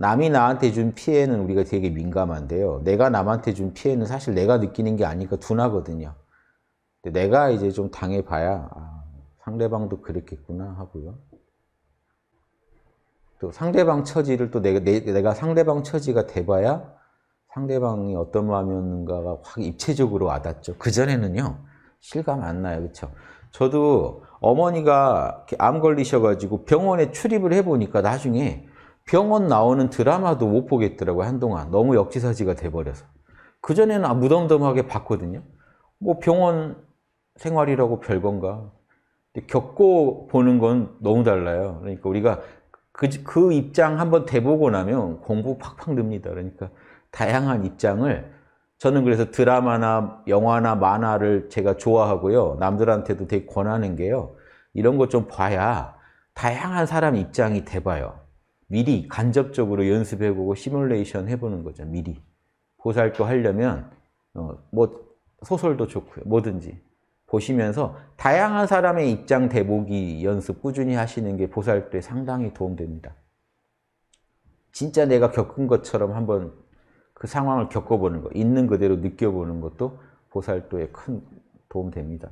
남이 나한테 준 피해는 우리가 되게 민감한데요. 내가 남한테 준 피해는 사실 내가 느끼는 게 아니니까 둔하거든요. 근데 내가 이제 좀 당해봐야 아, 상대방도 그랬겠구나 하고요. 또 상대방 처지를 또 내가, 내, 가 상대방 처지가 돼봐야 상대방이 어떤 마음이었는가가 확 입체적으로 와닿죠. 그전에는요, 실감 안 나요. 그렇죠 저도 어머니가 암 걸리셔가지고 병원에 출입을 해보니까 나중에 병원 나오는 드라마도 못 보겠더라고요, 한동안. 너무 역지사지가 돼버려서. 그전에는 아, 무덤덤하게 봤거든요. 뭐 병원 생활이라고 별건가. 겪고 보는 건 너무 달라요. 그러니까 우리가 그, 그 입장 한번 대보고 나면 공부 팍팍 듭니다. 그러니까 다양한 입장을 저는 그래서 드라마나 영화나 만화를 제가 좋아하고요. 남들한테도 되게 권하는 게요. 이런 것 좀 봐야 다양한 사람 입장이 돼봐요. 미리 간접적으로 연습해보고 시뮬레이션 해보는 거죠. 미리. 보살도 하려면 어, 뭐 소설도 좋고요. 뭐든지 보시면서 다양한 사람의 입장 대보기 연습 꾸준히 하시는 게 보살도에 상당히 도움됩니다. 진짜 내가 겪은 것처럼 한번 그 상황을 겪어보는 거, 있는 그대로 느껴보는 것도 보살도에 큰 도움됩니다.